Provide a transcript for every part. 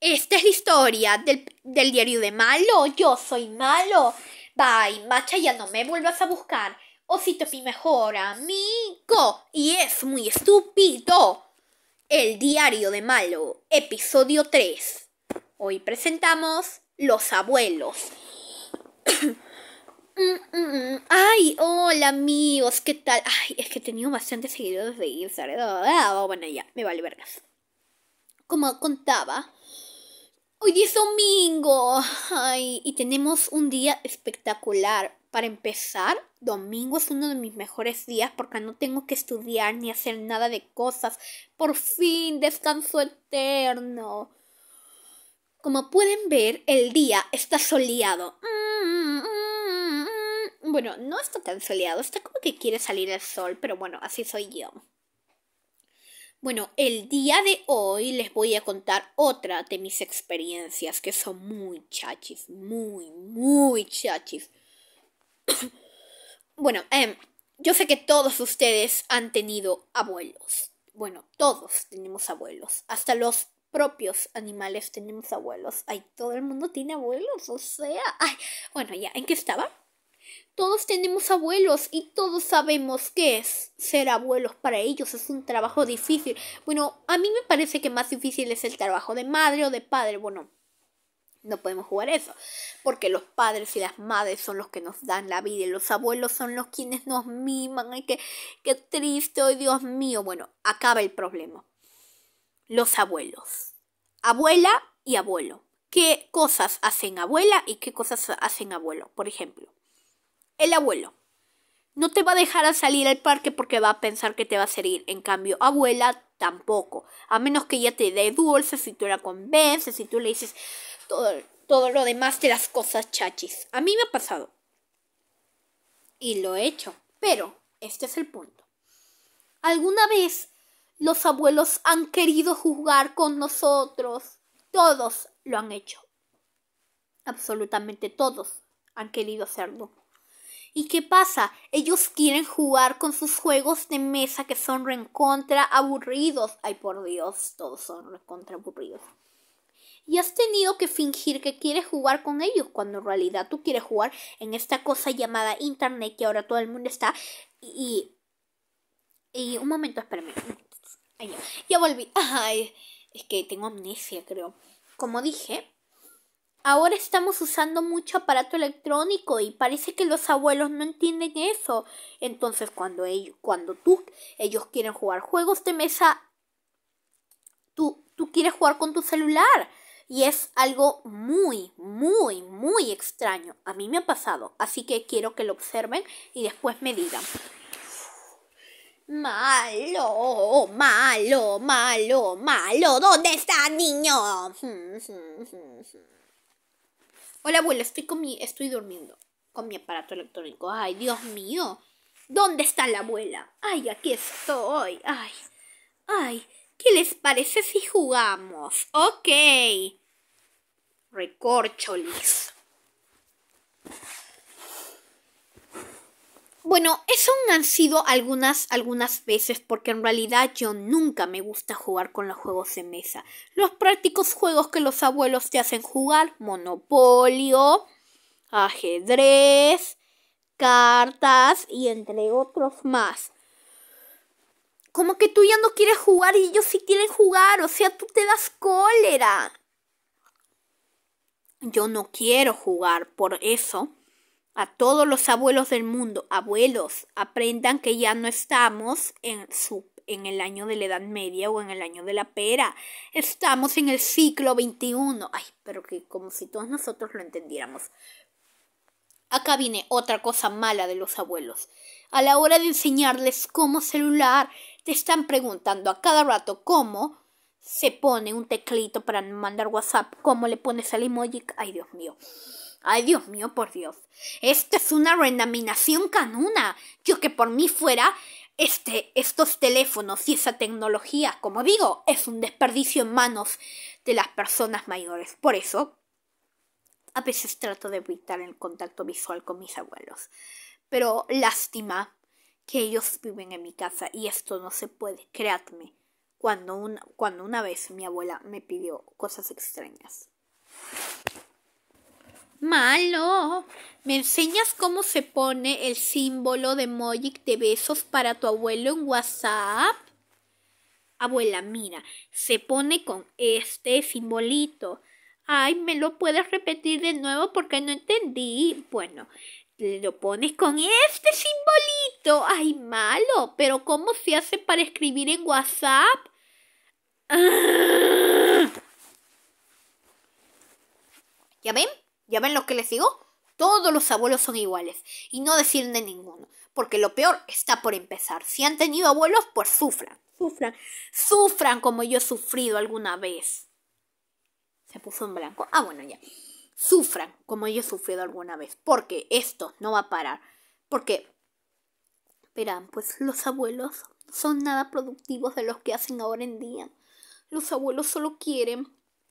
Esta es la historia del, diario de Malo. Yo soy Malo. Bye, macha, ya no me vuelvas a buscar. Osito es mi mejor amigo y es muy estúpido. El diario de Malo, episodio 3. Hoy presentamos los abuelos. Mm, mm, mm. Ay, hola amigos, ¿qué tal? Ay, es que he tenido bastantes seguidores de Instagram. Ah, bueno, ya, me vale vergas. Como contaba, Hoy es domingo y tenemos un día espectacular. Para empezar, domingo es uno de mis mejores días porque no tengo que estudiar ni hacer nada de cosas. Por fin, descanso eterno. Como pueden ver, el día está soleado. Mm, mm, mm, bueno, no está tan soleado, está como que quiere salir el sol, pero bueno, así soy yo. Bueno, el día de hoy les voy a contar otra de mis experiencias que son muy chachis, muy, muy chachis. bueno, em, yo sé que todos ustedes han tenido abuelos. Bueno, todos tenemos abuelos. Hasta los propios animales tenemos abuelos. Ay, todo el mundo tiene abuelos, o sea. Ay, bueno, ya, ¿en qué estaba? Todos tenemos abuelos y todos sabemos qué es ser abuelos para ellos. Es un trabajo difícil. Bueno, a mí me parece que más difícil es el trabajo de madre o de padre. Bueno, no podemos jugar eso, porque los padres y las madres son los que nos dan la vida y los abuelos son los quienes nos miman. Ay, qué, qué triste, oh Dios mío. Bueno, acaba el problema. Los abuelos. Abuela y abuelo. ¿Qué cosas hacen abuela y qué cosas hacen abuelo? Por ejemplo, el abuelo. No te va a dejar a salir al parque porque va a pensar que te va a servir En cambio, abuela tampoco. A menos que ella te dé dulces, si tú la convences, si tú le dices todo, todo lo demás de las cosas chachis. A mí me ha pasado. Y lo he hecho. Pero, este es el punto. ¿Alguna vez los abuelos han querido jugar con nosotros? Todos lo han hecho. Absolutamente todos han querido hacerlo. ¿Y qué pasa? Ellos quieren jugar con sus juegos de mesa que son recontra aburridos. Ay, por Dios, todos son recontra aburridos. Y has tenido que fingir que quieres jugar con ellos cuando en realidad tú quieres jugar en esta cosa llamada internet que ahora todo el mundo está. Y. Y un momento, espérame. ya. volví. Ay, es que tengo amnesia, creo. Como dije, Ahora estamos usando mucho aparato electrónico y parece que los abuelos no entienden eso. Entonces cuando ellos, cuando tú, ellos quieren jugar juegos de mesa, tú, tú quieres jugar con tu celular. Y es algo muy, muy, muy extraño. A mí me ha pasado. Así que quiero que lo observen y después me digan. Malo, malo, malo, malo. ¿Dónde está, niño? Hmm, hmm, hmm, Hola abuela, estoy, con mi, estoy durmiendo con mi aparato electrónico. Ay, Dios mío. ¿Dónde está la abuela? Ay, aquí estoy. Ay, ay, ¿qué les parece si jugamos? Ok. Recorcholis. Bueno, eso han sido algunas, algunas veces porque en realidad yo nunca me gusta jugar con los juegos de mesa. Los prácticos juegos que los abuelos te hacen jugar, monopolio, ajedrez, cartas y entre otros más. Como que tú ya no quieres jugar y ellos sí quieren jugar, o sea, tú te das cólera. Yo no quiero jugar, por eso a todos los abuelos del mundo, abuelos, aprendan que ya no estamos en, en el año de la Edad Media o en el año de la pera. Estamos en el ciclo 21. Ay, pero que como si todos nosotros lo entendiéramos. Acá viene otra cosa mala de los abuelos. A la hora de enseñarles cómo celular, te están preguntando a cada rato cómo se pone un teclito para mandar WhatsApp, cómo le pones al emoji. Ay, Dios mío. Ay, Dios mío, por Dios. Esto es una renominación canuna. Yo que por mí fuera, este, estos teléfonos y esa tecnología, como digo, es un desperdicio en manos de las personas mayores. Por eso, a veces trato de evitar el contacto visual con mis abuelos. Pero lástima que ellos viven en mi casa y esto no se puede, créatme, cuando cuando una vez mi abuela me pidió cosas extrañas. Malo. ¿Me enseñas cómo se pone el símbolo de Mojic de besos para tu abuelo en WhatsApp? Abuela, mira, se pone con este simbolito. Ay, ¿me lo puedes repetir de nuevo porque no entendí? Bueno, lo pones con este simbolito. Ay, malo, pero ¿cómo se hace para escribir en WhatsApp? Ah. ¿Ya ven? Ya ven lo que les digo, todos los abuelos son iguales y no deciden de ninguno, porque lo peor está por empezar. Si han tenido abuelos, pues sufran, sufran, sufran como yo he sufrido alguna vez. Se puso en blanco. Ah, bueno, ya. Sufran como yo he sufrido alguna vez, porque esto no va a parar. Porque, verán, pues los abuelos son nada productivos de los que hacen ahora en día. Los abuelos solo quieren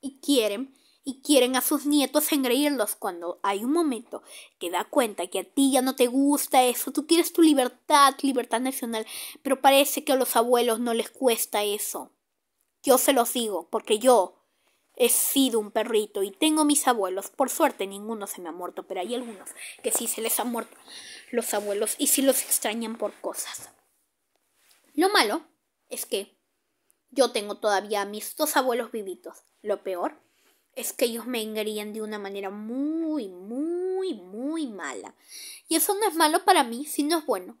y quieren y quieren a sus nietos engreírlos cuando hay un momento que da cuenta que a ti ya no te gusta eso, tú quieres tu libertad, libertad nacional, pero parece que a los abuelos no les cuesta eso. Yo se los digo, porque yo he sido un perrito y tengo mis abuelos. Por suerte ninguno se me ha muerto, pero hay algunos que sí se les han muerto los abuelos y sí los extrañan por cosas. Lo malo es que yo tengo todavía a mis dos abuelos vivitos. Lo peor es que ellos me engreían de una manera muy, muy, muy mala. Y eso no es malo para mí, sino es bueno.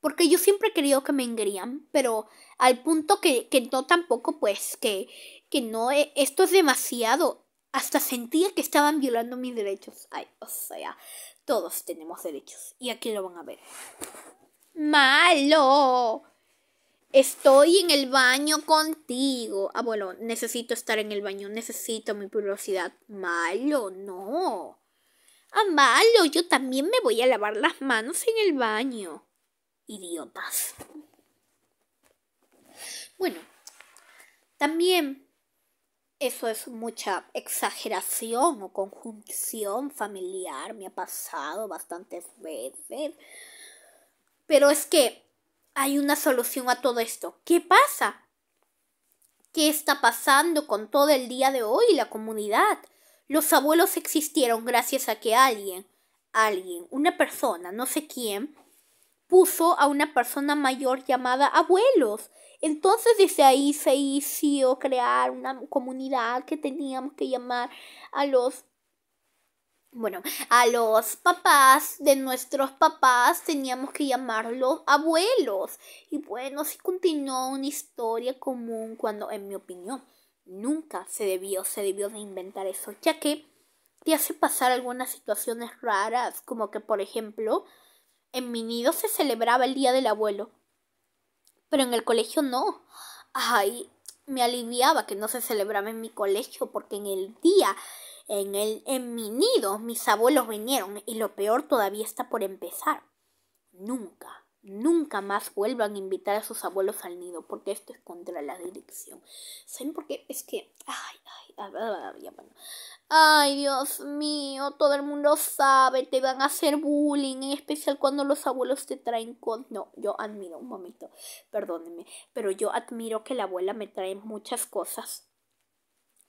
Porque yo siempre he querido que me engreían pero al punto que, no tampoco, pues, que, que no, eh, esto es demasiado. Hasta sentía que estaban violando mis derechos. Ay, o sea, todos tenemos derechos. Y aquí lo van a ver. ¡Malo! Estoy en el baño contigo. Ah, bueno, necesito estar en el baño, necesito mi privacidad. Malo, no. Ah, malo, yo también me voy a lavar las manos en el baño. Idiotas. Bueno, también eso es mucha exageración o conjunción familiar. Me ha pasado bastantes veces. Pero es que hay una solución a todo esto. ¿Qué pasa? ¿Qué está pasando con todo el día de hoy la comunidad? Los abuelos existieron gracias a que alguien, alguien, una persona, no sé quién, puso a una persona mayor llamada abuelos. Entonces desde ahí se hizo crear una comunidad que teníamos que llamar a los bueno, a los papás de nuestros papás teníamos que llamarlos abuelos. Y bueno, sí continuó una historia común cuando, en mi opinión, nunca se debió, se debió de inventar eso, ya que te hace pasar algunas situaciones raras, como que, por ejemplo, en mi nido se celebraba el Día del Abuelo, pero en el colegio no. Ay, me aliviaba que no se celebraba en mi colegio, porque en el día en, el, en mi nido mis abuelos vinieron y lo peor todavía está por empezar. Nunca, nunca más vuelvan a invitar a sus abuelos al nido porque esto es contra la dirección. ¿Saben por qué? Es que... Ay, ay, ay, ah, ay, ay Dios mío, todo el mundo sabe, te van a hacer bullying, en especial cuando los abuelos te traen con... No, yo admiro, un momento, perdónenme, pero yo admiro que la abuela me trae muchas cosas.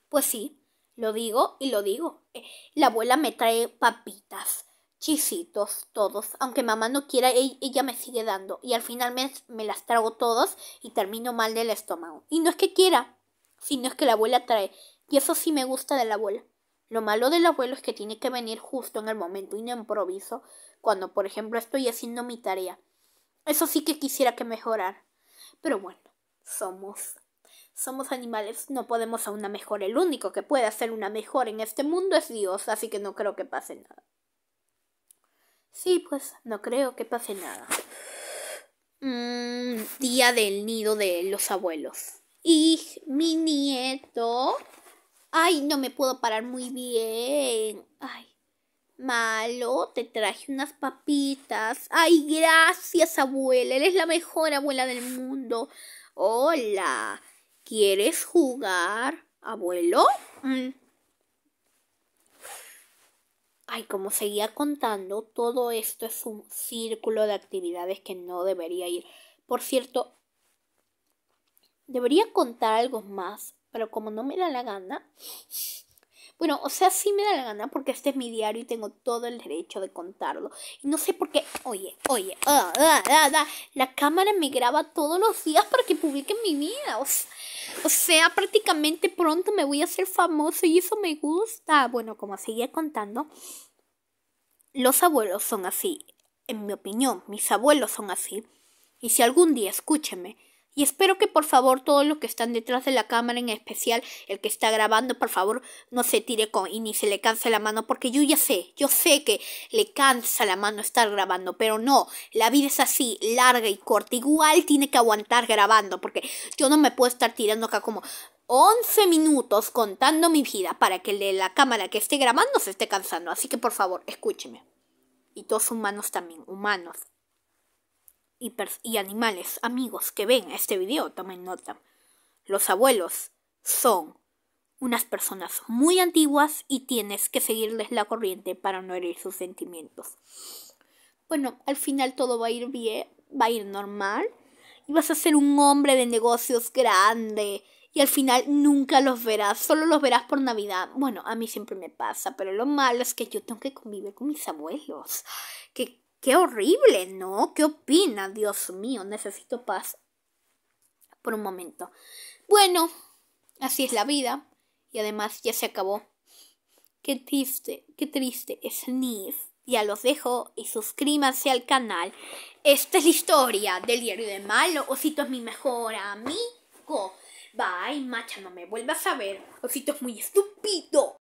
Pues sí, lo digo y lo digo. Eh, la abuela me trae papitas, chisitos, todos. Aunque mamá no quiera, e, ella me sigue dando. Y al final me, las trago todos y termino mal del estómago. Y no es que quiera, sino es que la abuela trae. Y eso sí me gusta de la abuela. Lo malo del abuelo es que tiene que venir justo en el momento y no improviso, cuando por ejemplo estoy haciendo mi tarea. Eso sí que quisiera que mejorara. Pero bueno, somos somos animales, no podemos a una mejor. El único que puede hacer una mejor en este mundo es Dios, así que no creo que pase nada. Sí, pues no creo que pase nada. Mm, día del nido de los abuelos. Y mi nieto. Ay, no me puedo parar muy bien. Ay. Malo, te traje unas papitas. Ay, gracias, abuela. Eres la mejor abuela del mundo. Hola. ¿Quieres jugar, abuelo? Mm. Ay, como seguía contando, todo esto es un círculo de actividades que no debería ir. Por cierto, debería contar algo más, pero como no me da la gana. Bueno, o sea, sí me da la gana porque este es mi diario y tengo todo el derecho de contarlo. Y no sé por qué. Oye, oye, ah, ah, ah, la cámara me graba todos los días para que publiquen mi vida. O sea, o sea, prácticamente pronto me voy a hacer famoso y eso me gusta. Bueno, como seguía contando, los abuelos son así. En mi opinión, mis abuelos son así. Y si algún día, escúcheme, y espero que por favor todos los que están detrás de la cámara, en especial el que está grabando, por favor no se tire con y ni se le canse la mano, porque yo ya sé, yo sé que le cansa la mano estar grabando, pero no, la vida es así, larga y corta. Igual tiene que aguantar grabando, porque yo no me puedo estar tirando acá como 11 minutos contando mi vida para que el de la cámara que esté grabando se esté cansando. Así que por favor, escúcheme. Y todos humanos también, humanos y, animales amigos que ven este video tomen nota. Los abuelos son unas personas muy antiguas y tienes que seguirles la corriente para no herir sus sentimientos. Bueno, al final todo va a ir bien, va a ir normal y vas a ser un hombre de negocios grande y al final nunca los verás, solo los verás por Navidad. Bueno, a mí siempre me pasa, pero lo malo es que yo tengo que convivir con mis abuelos, que Qué horrible, ¿no? ¿Qué opina? Dios mío, necesito paz. Por un momento. Bueno, así es la vida. Y además ya se acabó. Qué triste, qué triste. Sniff. Ya los dejo y suscríbanse al canal. Esta es la historia del diario de Malo. Osito es mi mejor amigo. Bye, macha, no me vuelvas a ver. Osito es muy estúpido.